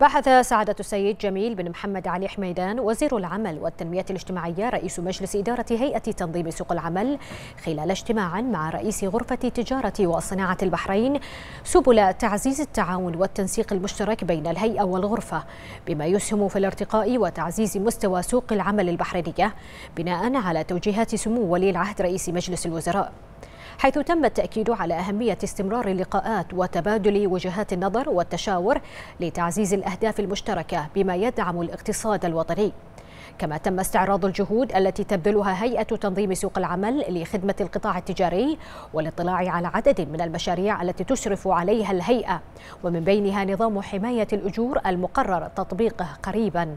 بحث سعادة السيد جميل بن محمد علي حميدان وزير العمل والتنمية الاجتماعية رئيس مجلس إدارة هيئة تنظيم سوق العمل خلال اجتماع مع رئيس غرفة تجارة وصناعة البحرين سبل تعزيز التعاون والتنسيق المشترك بين الهيئة والغرفة بما يسهم في الارتقاء وتعزيز مستوى سوق العمل البحرينية بناء على توجيهات سمو ولي العهد رئيس مجلس الوزراء حيث تم التأكيد على أهمية استمرار اللقاءات وتبادل وجهات النظر والتشاور لتعزيز الأهداف المشتركة بما يدعم الاقتصاد الوطني كما تم استعراض الجهود التي تبذلها هيئة تنظيم سوق العمل لخدمة القطاع التجاري والاطلاع على عدد من المشاريع التي تشرف عليها الهيئة ومن بينها نظام حماية الأجور المقرر تطبيقه قريباً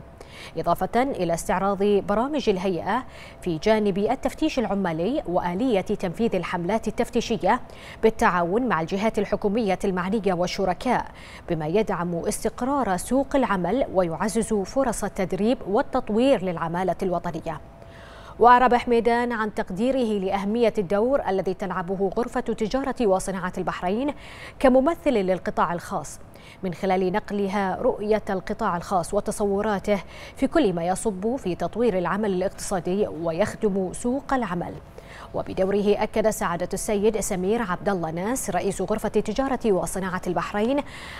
إضافة إلى استعراض برامج الهيئة في جانب التفتيش العمالي وآلية تنفيذ الحملات التفتيشية بالتعاون مع الجهات الحكومية المعنية والشركاء بما يدعم استقرار سوق العمل ويعزز فرص التدريب والتطوير للعمالة الوطنية وأعرب حميدان عن تقديره لأهمية الدور الذي تلعبه غرفة تجارة وصناعة البحرين كممثل للقطاع الخاص من خلال نقلها رؤية القطاع الخاص وتصوراته في كل ما يصب في تطوير العمل الاقتصادي ويخدم سوق العمل وبدوره أكد سعادة السيد سمير عبد الله ناس رئيس غرفة تجارة وصناعة البحرين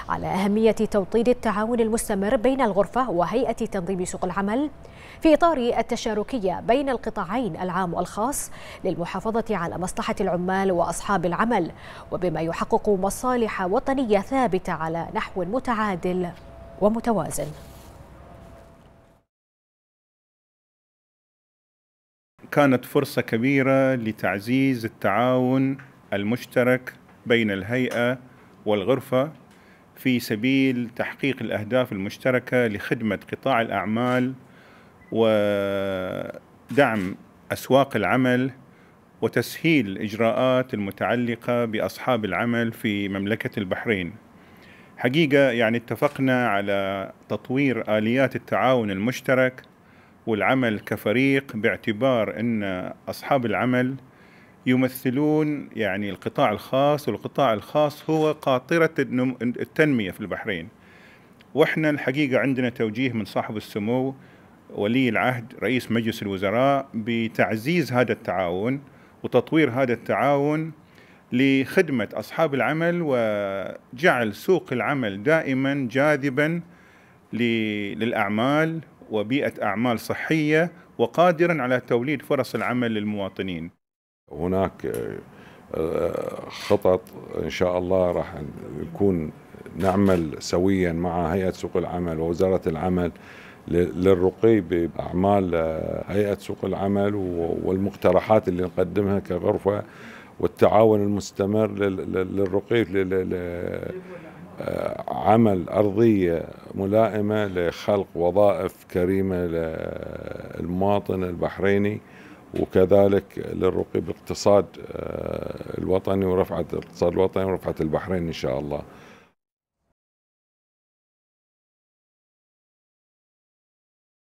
على أهمية توطيد التعاون المستمر بين الغرفة وهيئة تنظيم سوق العمل في إطار التشاركية بين القطاعين العام والخاص للمحافظة على مصلحة العمال وأصحاب العمل وبما يحقق مصالح وطنية ثابتة على نحو متعادل ومتوازن كانت فرصة كبيرة لتعزيز التعاون المشترك بين الهيئة والغرفة في سبيل تحقيق الأهداف المشتركة لخدمة قطاع الأعمال ودعم أسواق العمل وتسهيل الإجراءات المتعلقة بأصحاب العمل في مملكة البحرين حقيقة يعني اتفقنا على تطوير آليات التعاون المشترك والعمل كفريق باعتبار أن أصحاب العمل يمثلون يعني القطاع الخاص والقطاع الخاص هو قاطرة التنمية في البحرين واحنا الحقيقة عندنا توجيه من صاحب السمو ولي العهد رئيس مجلس الوزراء بتعزيز هذا التعاون وتطوير هذا التعاون لخدمة أصحاب العمل وجعل سوق العمل دائما جاذبا للأعمال وبيئة أعمال صحية وقادرا على توليد فرص العمل للمواطنين هناك آه، خطط إن شاء الله راح نكون نعمل سويا مع هيئة سوق العمل ووزارة العمل للرقي بأعمال آه، هيئة سوق العمل والمقترحات اللي نقدمها كغرفة والتعاون المستمر للرقي عمل أرضية ملائمة لخلق وظائف كريمة للمواطن البحريني وكذلك للرقي باقتصاد آه، الوطني ورفعة الاقتصاد الوطني ورفعة البحرين إن شاء الله